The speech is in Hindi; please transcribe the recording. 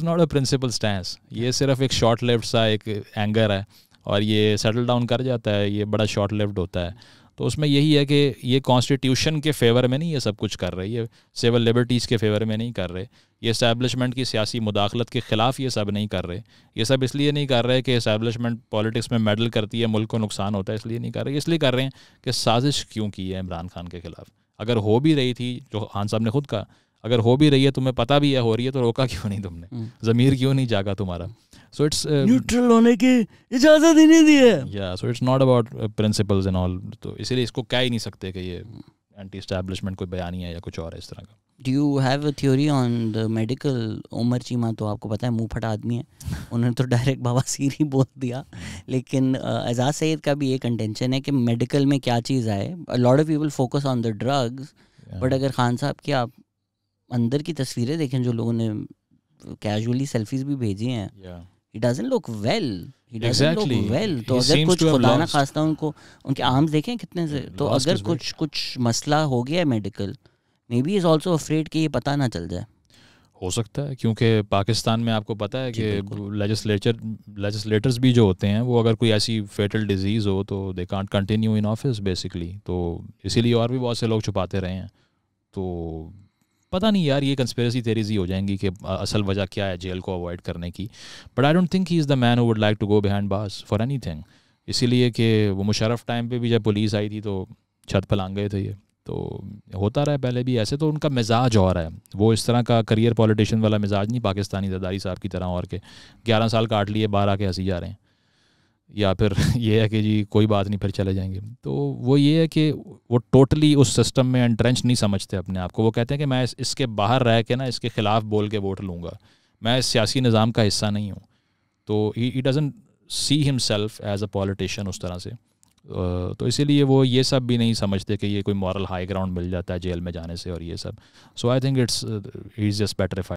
Is not a principle stance ये सिर्फ एक शॉर्ट लिफ्ट सा एक एंगर है और ये सेटल डाउन कर जाता है ये बड़ा शॉर्ट लिफ्ट होता है तो उसमें यही है कि ये कॉन्स्टिट्यूशन के फेवर में नहीं ये सब कुछ कर रहे ये सिविल लिबर्टीज़ के फेवर में नहीं कर रहे ये इस्टेबलिशमेंट की सियासी मुदाखलत के ख़िलाफ़ ये सब नहीं कर रहे ये सब इसलिए नहीं कर रहे कि इस्टेबलिशमेंट पॉलिटिक्स में मेडल करती है मुल्क को नुकसान होता है इसलिए नहीं कर रहे इसलिए कर रहे हैं कि साजिश क्यों की है इमरान खान के ख़िलाफ़ अगर हो भी रही थी जो खान साहब ने खुद कहा अगर हो भी रही है तुम्हें पता भी है हो रही है तो रोका क्यों नहीं तुमने हम्म। जमीर क्यों नहीं जागा तुम्हारा सो इट्स न्यूट्रल होने की इजाजत ही नहीं दी है या so it's not about principles and all तो इसीलिए इसको कह ही नहीं सकते कि ये एंटी स्टैब्लिशमेंट कोई बयानी है या कुछ और है इस तरह का do you have a theory on the medical Umar Cheema तो आपको पता है मुंह फटा आदमी है उन्होंने तो डायरेक्ट बाबा सीर ही बोल दिया लेकिन uh, एजाज सैद का भी ये कंटेंशन है कि मेडिकल में क्या चीज़ आए lord of you will focus on the drugs but अगर खान साहब की आप अंदर की तस्वीरें देखें जो लोगों ने कैजुअली सेल्फीज भी भेजी हैं he doesn't look well he doesn't look well तो अगर कुछ खुदाना खास्ता उनको उनके आर्म्स देखें कितने से तो अगर कुछ कुछ मसला हो गया medical may be is afraid कि ये पता ना चल जाए हो सकता है क्योंकि पाकिस्तान में आपको पता है कि लेजिस्लेचर लेजिस्लेटर्स भी जो होते हैं वो अगर कोई ऐसी फेटल डिजीज़ हो तो they can't continue in office basically तो इसीलिए और भी बहुत से लोग छुपाते रहे हैं तो पता नहीं यार ये कंस्पेरेसी थेरीज ही हो जाएंगी कि असल वजह क्या है जेल को अवॉइड करने की but I don't think he is the man would like to go behind bars for anything इसीलिए कि वो मुशरफ टाइम पे भी जब पुलिस आई थी तो छत पर लांग गए थे ये तो होता रहा है पहले भी ऐसे तो उनका मिजाज और है वो इस तरह का करियर पॉलिटिशियन वाला मिजाज नहीं पाकिस्तानी जदारी साहब की तरह और के ग्यारह साल काट लिए बारह के हंसी जा रहे हैं या फिर ये है कि जी कोई बात नहीं फिर चले जाएंगे तो वो ये है कि वो टोटली उस सिस्टम में एंट्रेंच नहीं समझते अपने आप को वो कहते हैं कि मैं इसके बाहर रह के ना इसके ख़िलाफ़ बोल के वोट लूँगा मैं इस सियासी निज़ाम का हिस्सा नहीं हूँ तो he doesn't see himself as a politician उस तरह से तो इसीलिए वो ये सब भी नहीं समझते कि ये कोई मॉरल हाई ग्राउंड मिल जाता है जेल में जाने से और ये सब so I think it's is just petrified